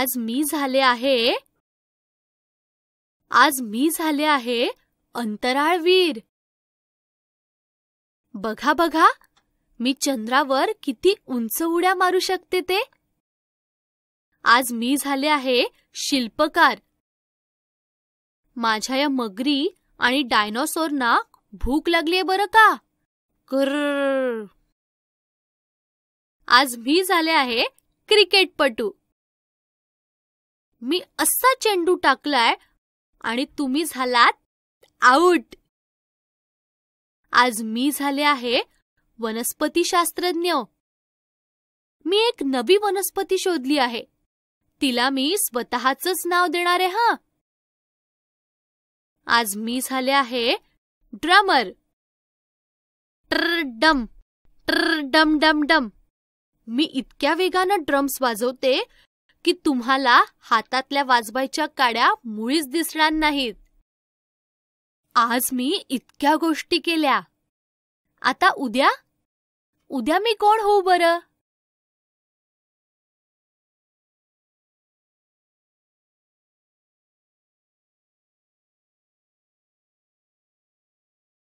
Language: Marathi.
आज मी झाले आहे आज मी झाले आहे अंतराळवीर बघा बघा मी चंद्रावर किती उंच उड्या मारू शकते ते आज मी झाले आहे शिल्पकार माझ्या या मगरी आणि ना भूक लागलीये बरं का कर आज मी झाले आहे क्रिकेटपटू मी असा चेंडू टाकलाय आणि तुम्ही झालात आऊट आज मी झाले आहे वनस्पतीशास्त्रज्ञ मी एक नवी वनस्पती शोधली आहे तिला मी स्वतःच नाव देणार आहे हा आज मी झाले आहे ड्रमर डम डम डम डम मी इतक्या वेगानं ड्रम्स वाजवते की तुम्हाला हातातल्या वाजवायच्या काड्या मुळीच दिसणार नाहीत आज मी इतक्या गोष्टी केल्या आता उद्या उद्या मी कोण होऊ बरं